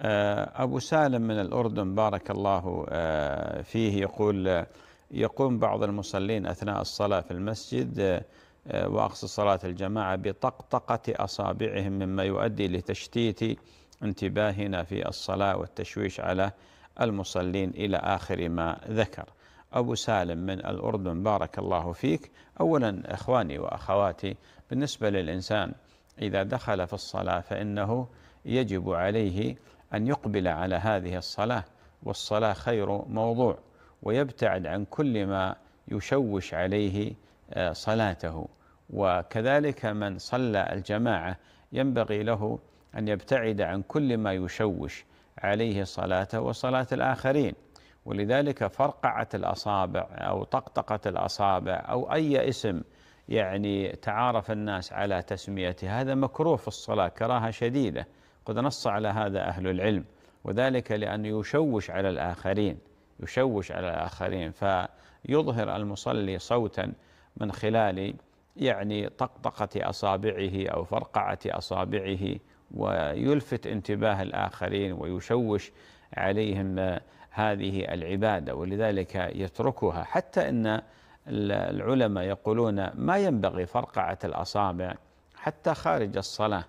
آه، أبو سالم من الأردن بارك الله آه، فيه يقول آه، يقوم بعض المصلين أثناء الصلاة في المسجد وأقصى صلاة الجماعة بطقطقة أصابعهم مما يؤدي لتشتيت انتباهنا في الصلاة والتشويش على المصلين إلى آخر ما ذكر أبو سالم من الأردن بارك الله فيك أولا إخواني وأخواتي بالنسبة للإنسان إذا دخل في الصلاة فإنه يجب عليه أن يقبل على هذه الصلاة والصلاة خير موضوع ويبتعد عن كل ما يشوش عليه آه، صلاته وكذلك من صلى الجماعة ينبغي له أن يبتعد عن كل ما يشوش عليه صلاته وصلاة الآخرين ولذلك فرقعة الأصابع أو طقطقة الأصابع أو أي اسم يعني تعارف الناس على تسميته هذا مكروه في الصلاة كراهة شديدة قد نص على هذا أهل العلم وذلك لأن يشوش على الآخرين يشوش على الآخرين فيظهر المصلي صوتا من خلال يعني طقطقة أصابعه أو فرقعة أصابعه ويلفت انتباه الآخرين ويشوش عليهم هذه العبادة ولذلك يتركها حتى أن العلماء يقولون ما ينبغي فرقعة الأصابع حتى خارج الصلاة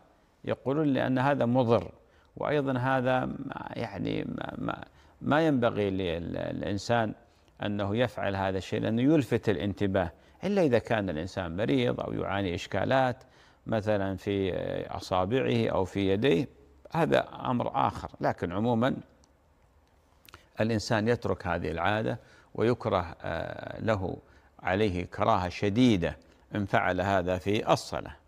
يقولون لأن هذا مضر وأيضا هذا يعني ما ما ينبغي للإنسان أنه يفعل هذا الشيء لأنه يلفت الانتباه إلا إذا كان الإنسان مريض أو يعاني إشكالات مثلا في أصابعه أو في يديه هذا أمر آخر لكن عموما الإنسان يترك هذه العادة ويكره آه، له عليه كراهة شديدة إن فعل هذا في الصلاة